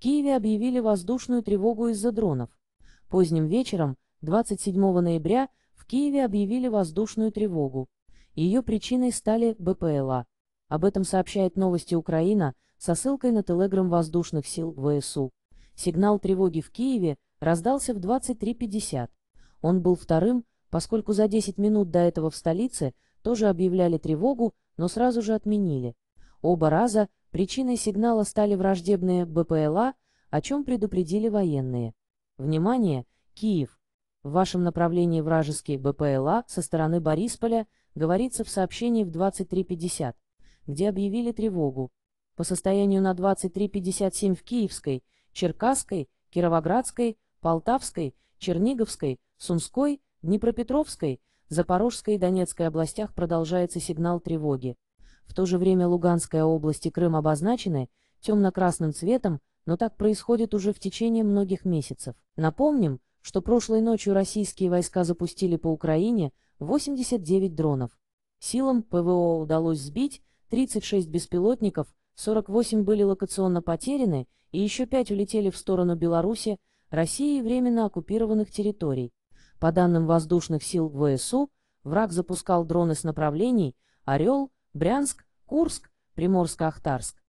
Киеве объявили воздушную тревогу из-за дронов. Поздним вечером, 27 ноября, в Киеве объявили воздушную тревогу. Ее причиной стали БПЛА. Об этом сообщает новости Украина со ссылкой на телеграм воздушных сил ВСУ. Сигнал тревоги в Киеве раздался в 23.50. Он был вторым, поскольку за 10 минут до этого в столице тоже объявляли тревогу, но сразу же отменили. Оба раза Причиной сигнала стали враждебные БПЛА, о чем предупредили военные. Внимание! Киев! В вашем направлении вражеские БПЛА со стороны Борисполя говорится в сообщении в 23.50, где объявили тревогу. По состоянию на 23.57 в Киевской, Черкасской, Кировоградской, Полтавской, Черниговской, Сумской, Днепропетровской, Запорожской и Донецкой областях продолжается сигнал тревоги. В то же время Луганская область и Крым обозначены темно-красным цветом, но так происходит уже в течение многих месяцев. Напомним, что прошлой ночью российские войска запустили по Украине 89 дронов. Силам ПВО удалось сбить 36 беспилотников, 48 были локационно потеряны и еще 5 улетели в сторону Беларуси, России и временно оккупированных территорий. По данным воздушных сил ВСУ, враг запускал дроны с направлений «Орел», Брянск, Курск, Приморско-Ахтарск.